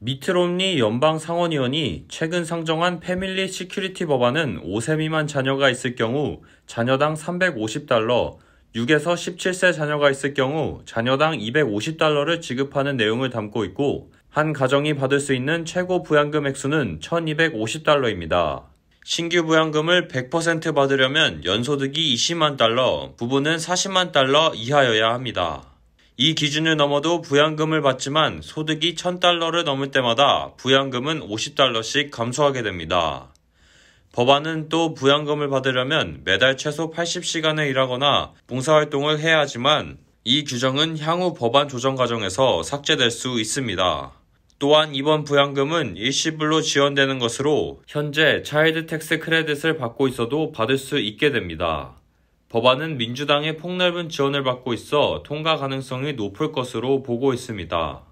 미트롬니 연방 상원의원이 최근 상정한 패밀리 시큐리티 법안은 5세 미만 자녀가 있을 경우 자녀당 350달러, 6에서 17세 자녀가 있을 경우 자녀당 250달러를 지급하는 내용을 담고 있고 한 가정이 받을 수 있는 최고 부양금 액수는 1250달러입니다. 신규 부양금을 100% 받으려면 연소득이 20만 달러, 부부는 40만 달러 이하여야 합니다. 이 기준을 넘어도 부양금을 받지만 소득이 1000달러를 넘을 때마다 부양금은 50달러씩 감소하게 됩니다. 법안은 또 부양금을 받으려면 매달 최소 80시간을 일하거나 봉사활동을 해야 하지만 이 규정은 향후 법안 조정 과정에서 삭제될 수 있습니다. 또한 이번 부양금은 일시불로 지원되는 것으로 현재 차일드 텍스 크레딧을 받고 있어도 받을 수 있게 됩니다. 법안은 민주당의 폭넓은 지원을 받고 있어 통과 가능성이 높을 것으로 보고 있습니다.